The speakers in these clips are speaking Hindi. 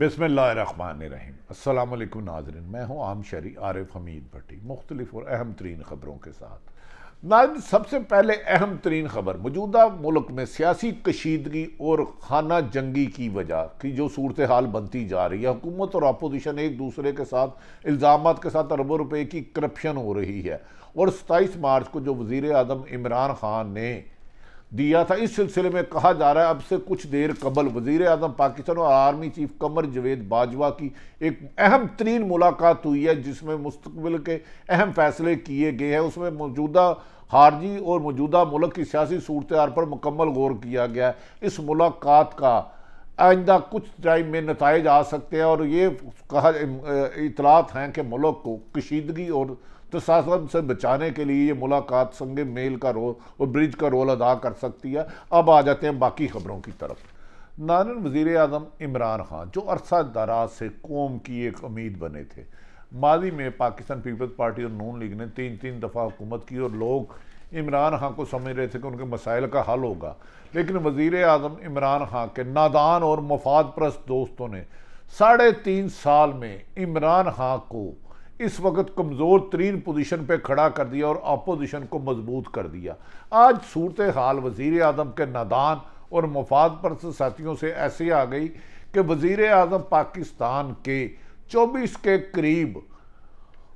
बिसमीम अल्लाम नाजरन मैं हूँ आम शरी आरिफ हमीद भट्टी मुख्तलिफ और अहम तरीन ख़बरों के साथ नाज सबसे पहले अहम तरीन ख़बर मौजूदा मुल्क में सियासी कशीदगी और खाना जंगी की वजह की जो सूरत हाल बनती जा रही है हुकूमत और अपोजिशन एक दूसरे के साथ इल्ज़ाम के साथ अरबों रुपये की करप्शन हो रही है और सताईस मार्च को जो वज़ी अदम इमरान खान ने दिया था इस सिलसिले में कहा जा रहा है अब से कुछ देर कबल वजीर अजम पाकिस्तान और आर्मी चीफ कमर जवेद बाजवा की एक अहम तरीन मुलाकात हुई है जिसमें मुस्तबिल के अहम फैसले किए गए हैं उसमें मौजूदा हारजी और मौजूदा मुल्क की सियासी सूरत पर मुकम्मल गौर किया गया है इस मुलाकात का आइंदा कुछ टाइम में नतज आ सकते हैं और ये कहा इतलात हैं कि मुल्क को कशीदगी और तो शासन से बचाने के लिए ये मुलाकात संगे मेल का रोल और ब्रिज का रोल अदा कर सकती है अब आ जाते हैं बाकी खबरों की तरफ नानन वजीर अजम इमरान खान जो अरसा दराज से कौम की एक उम्मीद बने थे माजी में पाकिस्तान पीपल्स पार्टी और नून लीग ने तीन तीन दफ़ा हुकूमत की और लोग इमरान खां को समझ रहे थे कि उनके मसाइल का हल होगा लेकिन वजीर अजम इमरान खां के नादान और मफाद परस्त दोस्तों ने साढ़े तीन साल में इमरान खां को इस वक्त कमज़ोर तरीन पोजीशन पर खड़ा कर दिया और अपोजिशन को मजबूत कर दिया आज सूरत हाल वज़ी अजम के नादान और मफाद पर साथियों से ऐसे आ गई कि वज़ी अजम पाकिस्तान के चौबीस के करीब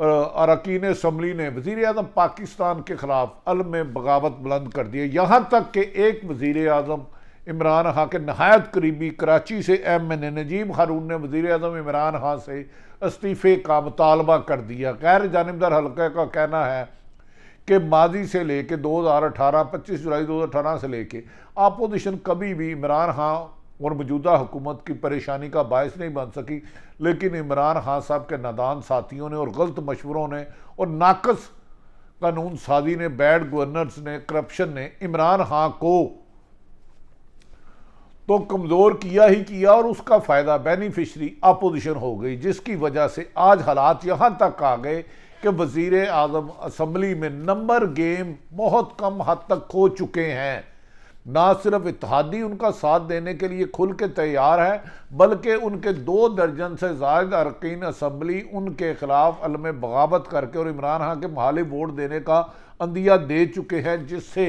अरकिन इसम्बली ने वज़ी अजम पाकिस्तान के ख़िलाफ़ अलम बगावत बुलंद कर दिए यहाँ तक कि एक वज़ी अजम इमरान खां के नहायत करीबी कराची से M N A Najeeb Haroon ने वजीर अजम इमरान खां से इस्तीफ़े का मुतालबा कर दिया गैर जानबदार हल्के का कहना है कि माजी से ले कर दो हज़ार अठारह पच्चीस जुलाई दो हज़ार अठारह से लेके आपोजिशन कभी भी इमरान खां और मौजूदा हुकूमत की परेशानी का बायस नहीं बन सकी लेकिन इमरान खान साहब के नादान साथियों ने और गलत मशवरों ने और नाकस कानून साजी ने बैड गवर्नर्स ने करप्शन ने इमरान खां को तो कमज़ोर किया ही किया और उसका फ़ायदा बेनिफिशरी अपोजिशन हो गई जिसकी वजह से आज हालात यहाँ तक आ गए कि वज़ी अजम असम्बली में नंबर गेम बहुत कम हद तक खो चुके हैं ना सिर्फ इतिहादी उनका साथ देने के लिए खुल के तैयार है बल्कि उनके दो दर्जन से जायद अरकान असम्बली उनके ख़िलाफ़ अलम बगावत करके और इमरान खान के महाली वोट देने का अंदिया दे चुके हैं जिससे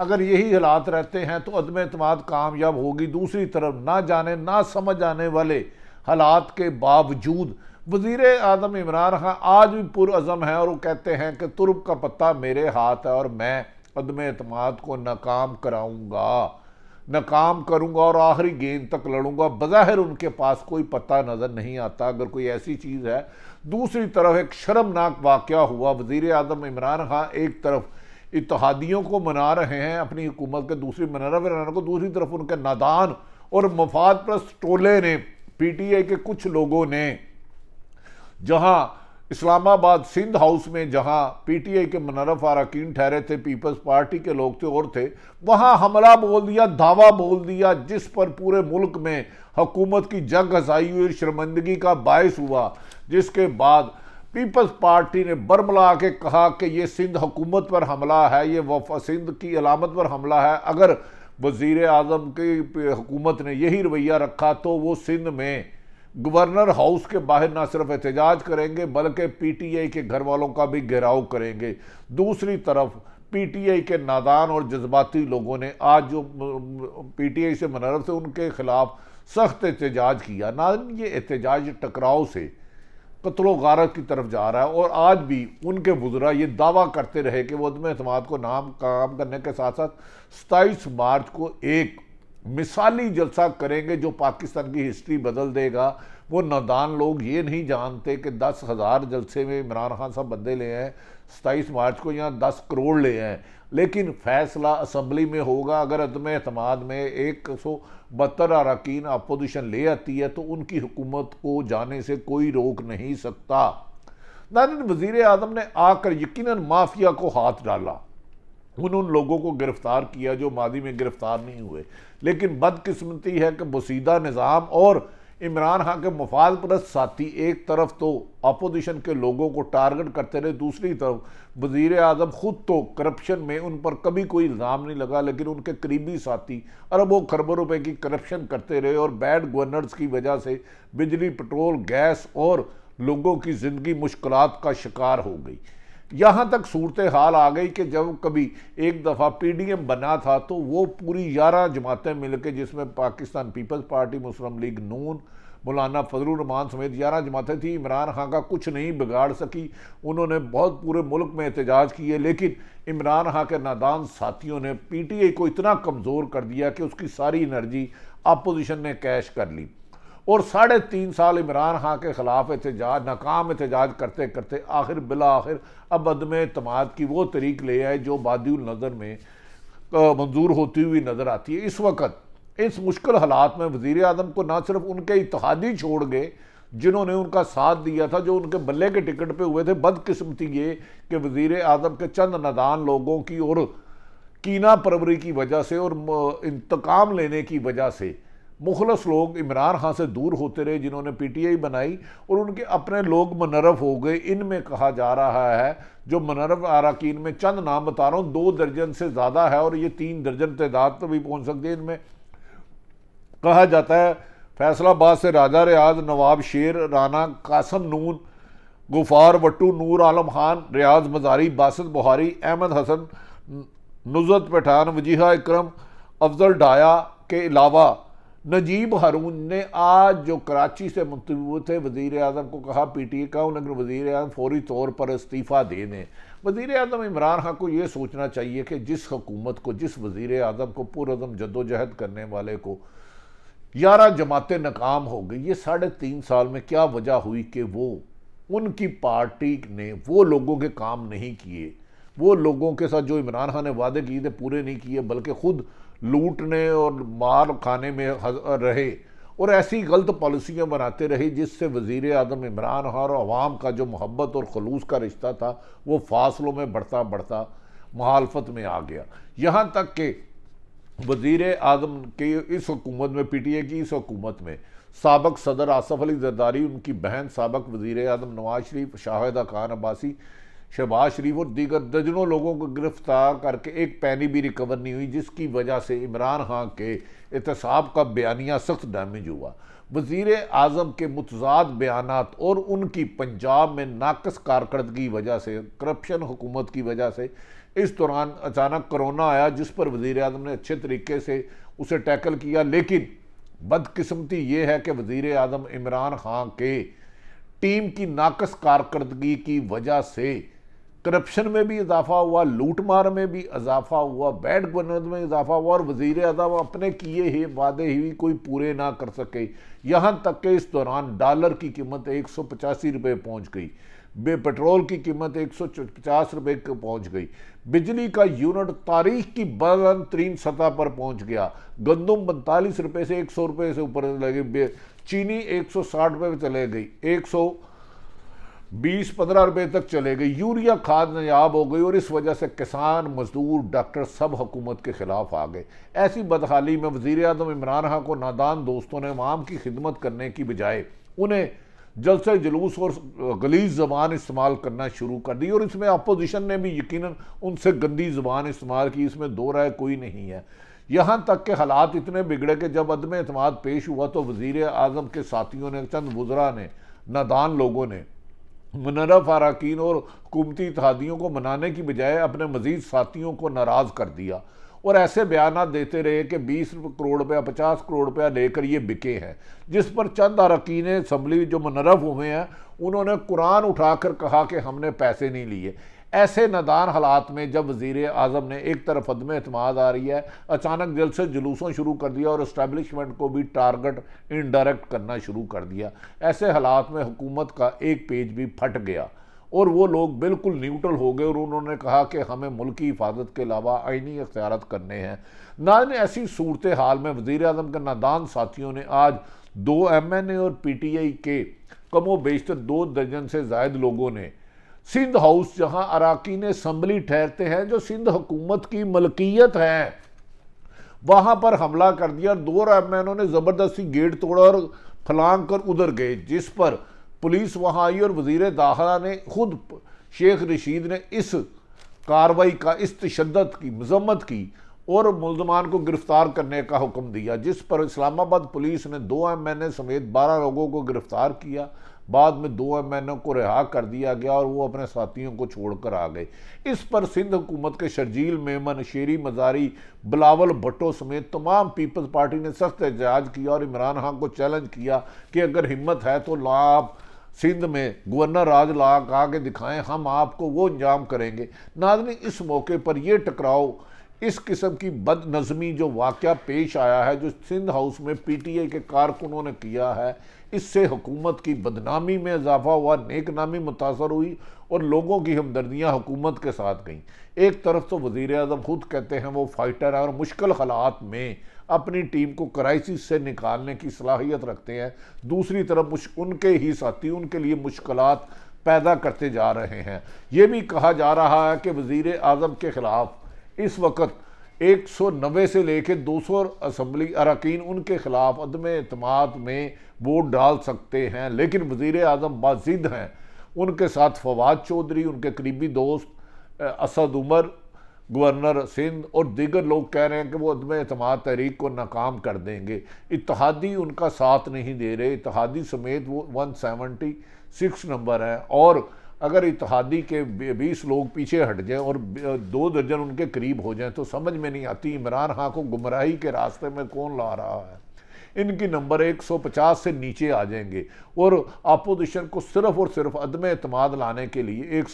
अगर यही हालात रहते हैं तो अदम अतमाद कामयाब होगी दूसरी तरफ ना जाने ना समझ आने वाले हालात के बावजूद वजीर आजम इमरान खान आज भी पुरज़म है और वो कहते हैं कि तुर्क का पत्ता मेरे हाथ है और मैं अदम अतमाद को नाकाम कराऊँगा नाकाम करूँगा और आखिरी गेंद तक लड़ूंगा बज़ाहिर उनके पास कोई पता नज़र नहीं आता अगर कोई ऐसी चीज़ है दूसरी तरफ एक शर्मनाक वाक़ हुआ वज़ी अजम इमरान खान एक तरफ इतिहादियों को मना रहे हैं अपनी हुकूमत के दूसरी मनरा वराना को दूसरी तरफ उनके नादान और मफाद प्रस्त टोले ने पीटीआई के कुछ लोगों ने जहां इस्लामाबाद सिंध हाउस में जहां पीटीआई के मनरफ अरकिन ठहरे थे पीपल्स पार्टी के लोग थे और थे वहां हमला बोल दिया धावा बोल दिया जिस पर पूरे मुल्क में हुकूमत की जग हसाई हुई शर्मंदगी का बायस हुआ जिसके बाद पीपल्स पार्टी ने बरमला के कहा कि ये सिंध हुकूमत पर हमला है ये वफा सिंध की अलामत पर हमला है अगर वज़ी अजम की हुकूमत ने यही रवैया रखा तो वो सिंध में गवर्नर हाउस के बाहर ना सिर्फ एहतजाज करेंगे बल्कि पी टी आई के घर वालों का भी घेराव करेंगे दूसरी तरफ पी टी आई के नादान और जज्बाती लोगों ने आज जो पी टी आई से मनरफ थे उनके खिलाफ सख्त एहतजाज किया ना ये एहतजाज टकराव से कत्लो गारत की तरफ जा रहा है और आज भी उनके वजरा ये दावा करते रहे कि वो अदम अतमाद को नाम काम करने के साथ साथ सताईस मार्च को एक मिसाली जलसा करेंगे जो पाकिस्तान की हिस्ट्री बदल देगा वो नदान लोग ये नहीं जानते कि दस हज़ार जलसे में इमरान खान साहब बंदे ले आए सताईस मार्च को यहाँ दस करोड़ ले आए लेकिन फैसला असम्बली में होगा अगर अदम अतमाद में एक सौ बदतर अरकान अपोजिशन ले आती है तो उनकी हुकूमत को जाने से कोई रोक नहीं सकता नारिन वजीर अजम ने आकर यकीन माफिया को हाथ डाला उन लोगों को गिरफ्तार किया जो मादी में गिरफ्तार नहीं हुए लेकिन बदकिस्मती है कि बसीदा निज़ाम और इमरान खान के मफाद परस्त साथी एक तरफ तो अपोजिशन के लोगों को टारगेट करते रहे दूसरी तरफ वजीर अजम खुद तो करप्शन में उन पर कभी कोई इल्ज़ाम नहीं लगा लेकिन उनके करीबी साथी अरबों खरबों रुपए की करप्शन करते रहे और बैड गवर्नर्स की वजह से बिजली पेट्रोल गैस और लोगों की ज़िंदगी मुश्किल का शिकार हो गई यहाँ तक सूरत हाल आ गई कि जब कभी एक दफ़ा पीडीएम बना था तो वो पूरी ग्यारह जमातें के जिसमें पाकिस्तान पीपल्स पार्टी मुस्लिम लीग नून मौलाना फजलरहमान समेत ग्यारह जमातें थी इमरान खान का कुछ नहीं बिगाड़ सकी उन्होंने बहुत पूरे मुल्क में एहतजाज किए लेकिन इमरान खां के नादान साथियों ने आई को इतना कमज़ोर कर दिया कि उसकी सारी एनर्जी अपोजिशन ने कैश कर ली और साढ़े तीन साल इमरान खां के ख़िलाफ़ एहतजाज नाकाम एहतजाज करते करते आखिर बिला आखिर अब अदम अतमाद की वो तरीक ले आए जो बादल नज़र में मंजूर होती हुई नज़र आती है इस वक्त इस मुश्किल हालात में वज़ी अजम को ना सिर्फ उनके इतिहादी छोड़ गए जिन्होंने उनका साथ दिया था जो उनके बल्ले के टिकट पर हुए थे बदकस्मती ये कि वज़ी अजम के चंद नदान लोगों की और कीना परवरी की वजह से और इंतकाम लेने की वजह से मुखलस लोग इमरान खान से दूर होते रहे जिन्होंने पीटीआई बनाई और उनके अपने लोग मनरफ हो गए इनमें कहा जा रहा है जो मनरफ अरकान में चंद नाम बता रहा हूँ दो दर्जन से ज़्यादा है और ये तीन दर्जन तदाद तो भी पहुँच सकती है इनमें कहा जाता है फैसलाबाद से राजा रियाज नवाब शेर राना कासम नून गुफार वट्टू नूर आलम खान रियाज मजारी बासत बुहारी अहमद हसन नुजरत पठान वजीहा इक्रम अफजल डाया के अलावा नजीब हारून ने आज जो कराची से मंतव थे वज़ी अजम को कहा पी टी ए का उन्होंने वज़ी अजम फौरी तौर पर इस्तीफ़ा दे दें वजीर अजम इमरान खां को ये सोचना चाहिए कि जिस हकूमत को जिस वज़ी अजम को पुरम जदोजहद करने वाले को ग्यारह जमातें नाकाम हो गई ये साढ़े तीन साल में क्या वजह हुई कि वो उनकी पार्टी ने वो लोगों के काम नहीं किए वो लोगों के साथ जो इमरान खान ने वादे किए थे पूरे नहीं किए बल्कि खुद लूटने और मार खाने में रहे और ऐसी गलत पॉलिसियाँ बनाते रहे जिससे वज़ी अजम इमरान खान और आवाम का जो मोहब्बत और खलूस का रिश्ता था वो फासलों में बढ़ता बढ़ता महालफत में आ गया यहाँ तक कि वज़ी अजम के इस हकूमत में पी टी ए की इस हकूमत में सबक सदर आसफ़ अली जरदारी उनकी बहन सबक वज़ी अजम नवाज शरीफ शाहिदा खान अब्बासी शहबाज शरीफ और दीगर दर्जनों लोगों को गिरफ्तार करके एक पैनी भी रिकवर नहीं हुई जिसकी वजह से इमरान खान के एहतसाब का बयानिया सख्त डैमेज हुआ वजीर अजम के मतजाद बयान और उनकी पंजाब में नाकस कारकर्दगी वजह से करप्शन हुकूमत की वजह से इस दौरान अचानक करोना आया जिस पर वजीर अजम ने अच्छे तरीके से उसे टैकल किया लेकिन बदकस्मती ये है कि वजीर अजम इमरान खां के टीम की नाकस कारकर्दगी की वजह से करप्शन में भी इजाफा हुआ लूटमार में भी इजाफा हुआ बैड गवर्नेंस में इजाफा हुआ और वजीर अजम अपने किए हुए वादे ही कोई पूरे ना कर सके यहाँ तक के इस दौरान डॉलर की कीमत एक सौ पचासी रुपये पहुँच गई बे पेट्रोल की कीमत एक सौ पचास रुपये पहुँच गई बिजली का यूनिट तारीख की बलन तरीन सतह पर पहुँच गया गंदम पैंतालीस रुपये से एक सौ रुपये से ऊपर लगे चीनी एक सौ साठ रुपये में चले गई एक सौ बीस पंद्रह रुपए तक चले गए यूरिया खाद नायाब हो गई और इस वजह से किसान मजदूर डॉक्टर सब हुकूमत के ख़िलाफ़ आ गए ऐसी बदहाली में वज़ी अजम इमरान खां को नादान दोस्तों ने आवाम की खिदमत करने की बजाय उन्हें जलसे जलूस और गलीज जबान इस्तेमाल करना शुरू कर दी और इसमें अपोजिशन ने भी यकीन उनसे गंदी जबान इस्तेमाल की इसमें दो राय कोई नहीं है यहाँ तक के हालात इतने बिगड़े कि जब अदम अतमाद पेश हुआ तो वज़ी अजम के साथियों ने चंद वज़रा ने नादान लोगों ने मुनरफ अरकान और हुकूमती इतिहादियों को मनाने की बजाय अपने मजीद साथियों को नाराज़ कर दिया और ऐसे बयान देते रहे कि बीस करोड़ रुपया पचास करोड़ रुपया लेकर ये बिके हैं जिस पर चंद अरकान असम्बली जो मुनरफ हुए हैं उन्होंने कुरान उठाकर कहा कि हमने पैसे नहीं लिए ऐसे नदान हालात में जब वजीर अजम ने एक तरफ अदम अतमाद आ रही है अचानक दिल से जुलूसों शुरू कर दिया और इस्टेबलिशमेंट को भी टारगेट इनडायरेक्ट करना शुरू कर दिया ऐसे हालात में हुकूमत का एक पेज भी फट गया और वो लोग बिल्कुल न्यूट्रल हो गए और उन्होंने कहा कि हमें मुल्क की हिफाजत के अलावा आइनी अख्तियार करने हैं इन ऐसी सूरत हाल में वजीर अजम के नादान साथियों ने आज दो एम एन ए और पी टी आई के कमो बेशतर दो दर्जन से जायद लोगों ने सिंध हाउस जहां अराकीन असम्बली ठहरते हैं जो सिंध हुकूमत की मलकियत है वहां पर हमला कर दिया और दो रहमैनों ने ज़बरदस्ती गेट तोड़ा और फलांग कर उधर गए जिस पर पुलिस वहां आई और वजीर दाखला ने खुद शेख रशीद ने इस कार्रवाई का इस तशद की मजम्मत की और मुलजमान को गिरफ्तार करने का हुक्म दिया जिस पर इस्लामाबाद पुलिस ने दो एम एन ए समेत बारह लोगों को गिरफ्तार किया बाद में दो एम को रिहा कर दिया गया और वो अपने साथियों को छोड़कर आ गए इस पर सिंध हुकूमत के शर्जील मेमन शेरी मजारी बिलावल भट्टो समेत तमाम पीपल्स पार्टी ने सख्त एहतजाज किया और इमरान खान को चैलेंज किया कि अगर हिम्मत है तो ला आप सिंध में गवर्नर राज ला का के दिखाएं हम आपको वो इंजाम करेंगे नाजनी इस मौके पर यह टकराव इस किस्म की बदनज़मी जो वाक़ पेश आया है जो सिंध हाउस में पीटीए के कारकुनों ने किया है इससे हुकूमत की बदनामी में इजाफा हुआ नेक नामी मुतासर हुई और लोगों की हमदर्दियाँ हुकूमत के साथ गईं एक तरफ तो वज़ी अजम ख़ुद कहते हैं वो फाइटर हैं और मुश्किल हालात में अपनी टीम को क्राइसिस से निकालने की सलाहियत रखते हैं दूसरी तरफ उनके ही साथी उनके लिए मुश्किल पैदा करते जा रहे हैं ये भी कहा जा रहा है कि वज़ी अजम के ख़िलाफ़ इस वक्त एक सौ नबे से लेकर दो सौ असम्बली अरकान उनके खिलाफ अदम अतमाद में वोट डाल सकते हैं लेकिन वजीर अजम बाजिद हैं उनके साथ फवाद चौधरी उनके करीबी दोस्त असद उमर गवर्नर सिंध और दीगर लोग कह रहे हैं कि वो अदम अतमाद तहरीक को नाकाम कर देंगे इतिहादी उनका साथ नहीं दे रहे इतिहादी समेत वो वन सेवेंटी सिक्स नंबर हैं और अगर इतिहादी के बीस लोग पीछे हट जाएं और दो दर्जन उनके करीब हो जाएं तो समझ में नहीं आती इमरान खां को गुमराही के रास्ते में कौन ला रहा है इनकी नंबर 150 से नीचे आ जाएंगे और अपोजिशन को सिर्फ और सिर्फ अदम अतमाद लाने के लिए एक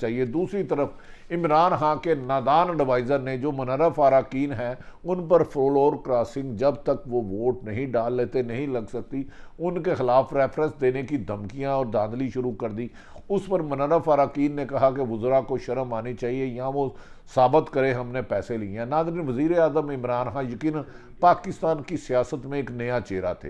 चाहिए दूसरी तरफ इमरान खां के नादान एडवाइज़र ने जो मनरफ अरकान हैं उन पर फ्लोर क्रॉसिंग जब तक वो वोट नहीं डाल लेते नहीं लग सकती उनके खिलाफ रेफरेंस देने की धमकियाँ और धांधली शुरू कर दी उस पर मनरफ अरकान ने कहा कि वज़रा को शर्म आनी चाहिए या वो साबित करें हमने पैसे लिए हैं नाद वज़ी अजम इमरान खां यकीन पाकिस्तान की सियासत में एक नया चेहरा थे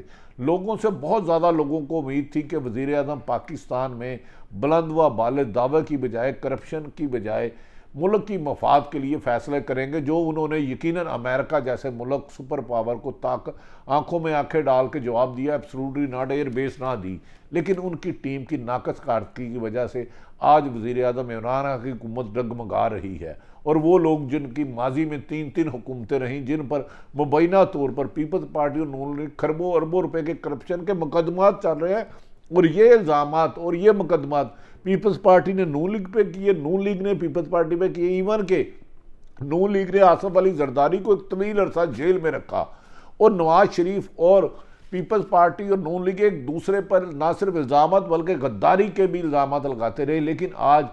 लोगों से बहुत ज़्यादा लोगों को उम्मीद थी कि वज़ी अजम पाकिस्तान में बुलंद व बाल दावे की बजाय करप्शन की बजाय मुल्क की मफाद के लिए फैसले करेंगे जो उन्होंने यकीन अमेरिका जैसे मुल्क सुपर पावर को ताक आंखों में आंखें डाल के जवाब दिया एब्सलूटली नॉट एयर बेस ना दी लेकिन उनकी टीम की नाकस कारदगी की वजह से आज वजीर अजम इमरान की हुकूमत डगमगा रही है और वो लोग जिनकी माजी में तीन तीन हुकूमतें रहीं जिन पर मुबैना तौर पर पीपल्स पार्टी और नून लीग खरबों अरबों रुपए के करप्शन के मुकदमात चल रहे हैं और ये इल्ज़ाम और ये मुकदमा पीपल्स पार्टी ने नू लीग पे किए नू लीग ने पीपल्स पार्टी पे किए इवन के नू लीग ने आसफ अली जरदारी को एक तवील अरसा जेल में रखा और नवाज शरीफ और पीपल्स पार्टी और नू लीग एक दूसरे पर ना सिर्फ इल्ज़ाम बल्कि गद्दारी के भी इल्ज़ाम लगाते रहे लेकिन आज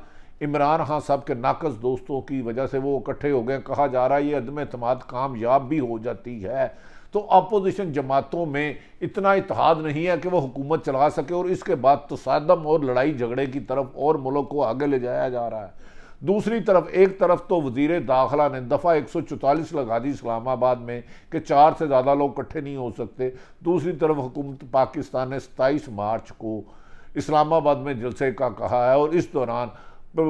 इमरान खान साहब के नाकस दोस्तों की वजह से वो इकट्ठे हो गए कहा जा रहा है ये अदम अतमाद कामयाब भी हो जाती है तो अपोजिशन जमातों में इतना इतिहाद नहीं है कि वह हुकूमत चला सके और इसके बाद तो सादम और लड़ाई झगड़े की तरफ और मुल्क को आगे ले जाया जा रहा है दूसरी तरफ एक तरफ तो वजीर दाखिला ने दफ़ा एक सौ चौतालीस लगा दी इस्लामाबाद में कि चार से ज़्यादा लोग इकट्ठे नहीं हो सकते दूसरी तरफ हुकूमत पाकिस्तान ने सताईस मार्च को इस्लामाबाद में जलसे का कहा है और इस दौरान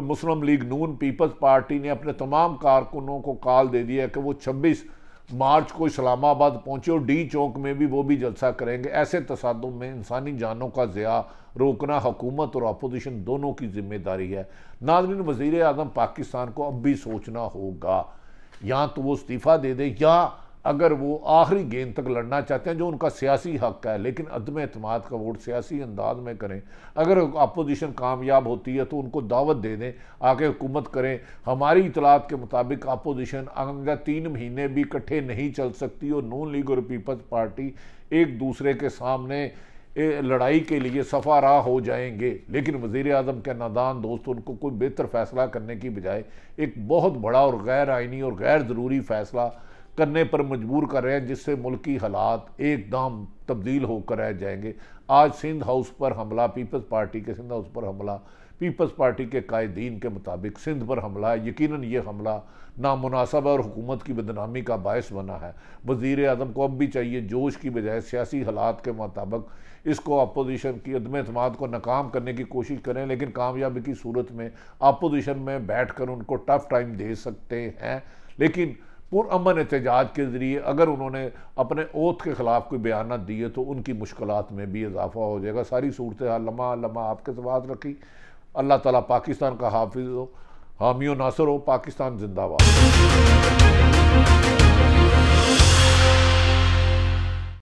मुस्लिम लीग नून पीपल्स पार्टी ने अपने तमाम कारकुनों को कॉल दे दिया कि वो छब्बीस मार्च को इस्लामाबाद पहुंचे और डी चौक में भी वो भी जलसा करेंगे ऐसे तसादम में इंसानी जानों का ज़िया रोकना हुकूमत और अपोजिशन दोनों की जिम्मेदारी है नाजरीन वजीर अजम पाकिस्तान को अब भी सोचना होगा या तो वो इस्तीफ़ा दे दें या अगर वो आखिरी गेंद तक लड़ना चाहते हैं जो उनका सियासी हक है लेकिन अदम अतमाद का वोट सियासी अंदाज में करें अगर अपोजिशन कामयाब होती है तो उनको दावत दे दें आके हुकूमत करें हमारी इतलात के मुताबिक अपोजिशन आगे तीन महीने भी इकट्ठे नहीं चल सकती और नून लीग और पीपल्स पार्टी एक दूसरे के सामने लड़ाई के लिए सफा राह हो जाएंगे लेकिन वजीर अजम के नादान दोस्त उनको कोई बेहतर फैसला करने की बजाय एक बहुत बड़ा और गैर आइनी और गैर ज़रूरी फैसला करने पर मजबूर कर रहे हैं जिससे मुल्की हालात एकदम तब्दील होकर रह जाएंगे आज सिंध हाउस पर हमला पीपल्स पार्टी के सिंध हाउस पर हमला पीपल्स पार्टी के कायदीन के मुताबिक सिंध पर हमला है यकीन ये हमला नामनासब और हुकूमत की बदनामी का बायस बना है वज़ी अजम को अब भी चाहिए जोश की बजाय सियासी हालात के मुताबिक इसको अपोजिशन की अदम अतमाद को नाकाम करने की कोशिश करें लेकिन कामयाबी की सूरत में अपोजिशन में बैठ कर उनको टफ टाइम दे सकते हैं लेकिन पुरमन एहतजाज के ज़रिए अगर उन्होंने अपने ओथ के ख़िलाफ़ कोई बयान दिए तो उनकी मुश्किल में भी इजाफा हो जाएगा सारी सूरत हाल लम्हा लम्हा आपके सवाल रखी अल्लाह ताला पाकिस्तान का हाफिज़ हो हामियों नासर हो पाकिस्तान जिंदाबाद